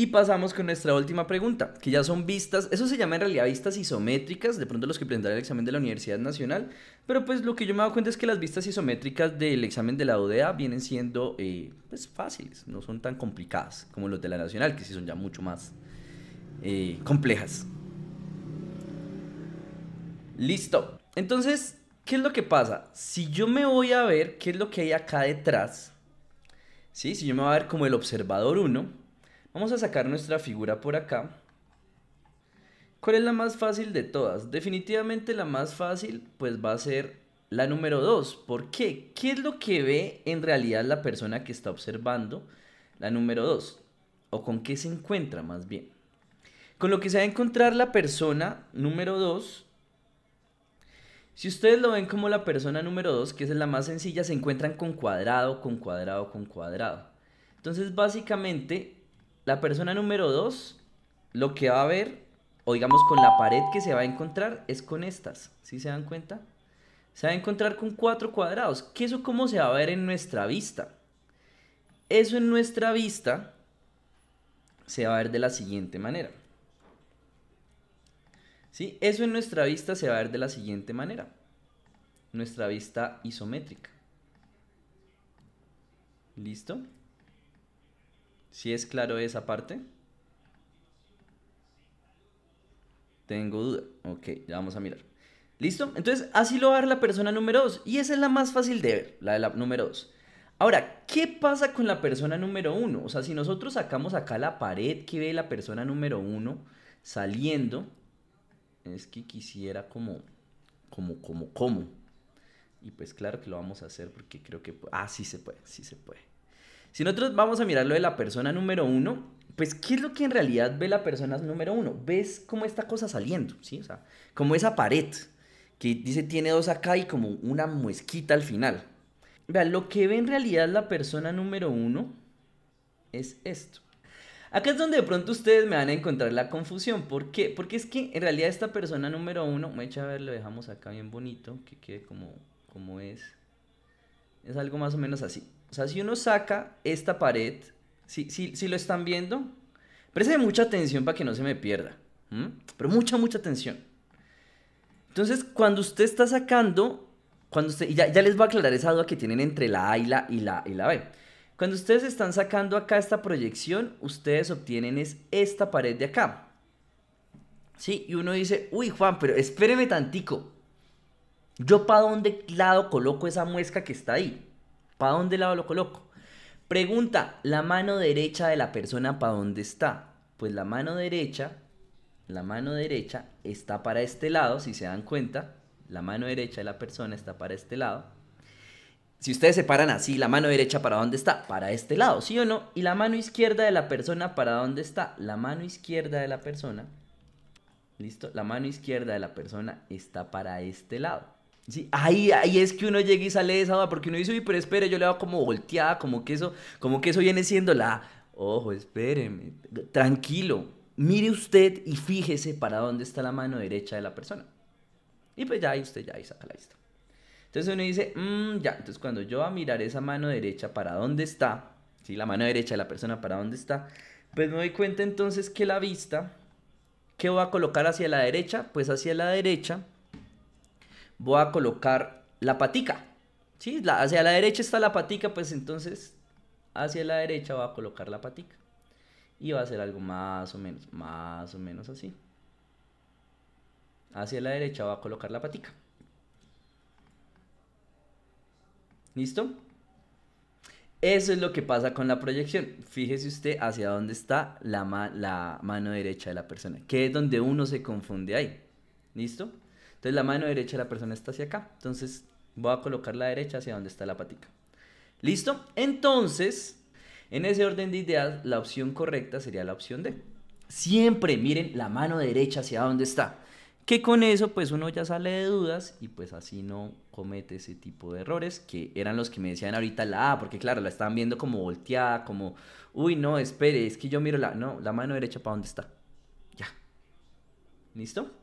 Y pasamos con nuestra última pregunta, que ya son vistas, eso se llama en realidad vistas isométricas, de pronto los que presentan el examen de la Universidad Nacional, pero pues lo que yo me he cuenta es que las vistas isométricas del examen de la ODA vienen siendo eh, pues fáciles, no son tan complicadas como los de la Nacional, que sí son ya mucho más eh, complejas. Listo, entonces, ¿qué es lo que pasa? Si yo me voy a ver qué es lo que hay acá detrás, ¿sí? si yo me voy a ver como el observador 1, Vamos a sacar nuestra figura por acá. ¿Cuál es la más fácil de todas? Definitivamente la más fácil pues va a ser la número 2. ¿Por qué? ¿Qué es lo que ve en realidad la persona que está observando la número 2? ¿O con qué se encuentra más bien? Con lo que se va a encontrar la persona número 2. Si ustedes lo ven como la persona número 2, que es la más sencilla, se encuentran con cuadrado, con cuadrado, con cuadrado. Entonces básicamente la persona número 2, lo que va a ver, o digamos con la pared que se va a encontrar, es con estas. ¿Sí se dan cuenta? Se va a encontrar con cuatro cuadrados. ¿Qué eso cómo se va a ver en nuestra vista? Eso en nuestra vista se va a ver de la siguiente manera. ¿Sí? Eso en nuestra vista se va a ver de la siguiente manera. Nuestra vista isométrica. ¿Listo? Si es claro esa parte. Tengo duda. Ok, ya vamos a mirar. ¿Listo? Entonces, así lo va a ver la persona número 2. Y esa es la más fácil de ver, la de la número 2. Ahora, ¿qué pasa con la persona número 1? O sea, si nosotros sacamos acá la pared que ve la persona número 1 saliendo, es que quisiera como, como, como, como. Y pues claro que lo vamos a hacer porque creo que... Ah, sí se puede, sí se puede. Si nosotros vamos a mirar lo de la persona número uno, pues, ¿qué es lo que en realidad ve la persona número uno? Ves cómo esta cosa saliendo, ¿sí? O sea, como esa pared que dice tiene dos acá y como una muesquita al final. Vean, lo que ve en realidad la persona número uno es esto. Acá es donde de pronto ustedes me van a encontrar la confusión. ¿Por qué? Porque es que en realidad esta persona número uno, me echa a ver, lo dejamos acá bien bonito, que quede como, como es. Es algo más o menos así. O sea, si uno saca esta pared, si, si lo están viendo, preste mucha atención para que no se me pierda. Pero mucha, mucha atención. Entonces, cuando usted está sacando, cuando usted, y ya, les voy a aclarar esa duda que tienen entre la A y la, y B. Cuando ustedes están sacando acá esta proyección, ustedes obtienen es esta pared de acá. ¿Sí? Y uno dice, uy Juan, pero espéreme tantico. ¿Yo para dónde lado coloco esa muesca que está ahí? ¿Para dónde lado lo coloco? Pregunta, ¿la mano derecha de la persona para dónde está? Pues la mano derecha, la mano derecha está para este lado, si se dan cuenta, la mano derecha de la persona está para este lado. Si ustedes se paran así, la mano derecha para dónde está? Para este lado, ¿sí o no? Y la mano izquierda de la persona para dónde está? La mano izquierda de la persona, listo, la mano izquierda de la persona está para este lado ahí, ahí es que uno llega y sale esa duda, porque uno dice, uy, pero espere, yo le hago como volteada, como que eso, como que eso viene siendo la, ojo, espéreme, tranquilo, mire usted y fíjese para dónde está la mano derecha de la persona. Y pues ya ahí usted ya ahí saca la vista Entonces uno dice, mm, ya, entonces cuando yo voy a mirar esa mano derecha para dónde está, ¿sí? la mano derecha de la persona para dónde está, pues me doy cuenta entonces que la vista, ¿qué va a colocar hacia la derecha? Pues hacia la derecha voy a colocar la patica. ¿Sí? hacia la derecha está la patica, pues entonces hacia la derecha voy a colocar la patica. Y va a ser algo más o menos, más o menos así. Hacia la derecha voy a colocar la patica. ¿Listo? Eso es lo que pasa con la proyección. Fíjese usted hacia dónde está la, la mano derecha de la persona, que es donde uno se confunde ahí. ¿Listo? Entonces la mano derecha de la persona está hacia acá. Entonces voy a colocar la derecha hacia donde está la patica. ¿Listo? Entonces, en ese orden de ideas, la opción correcta sería la opción D. Siempre miren la mano derecha hacia donde está. Que con eso pues uno ya sale de dudas y pues así no comete ese tipo de errores que eran los que me decían ahorita la A, porque claro, la estaban viendo como volteada, como, uy, no, espere, es que yo miro la, no, la mano derecha para dónde está. Ya. ¿Listo?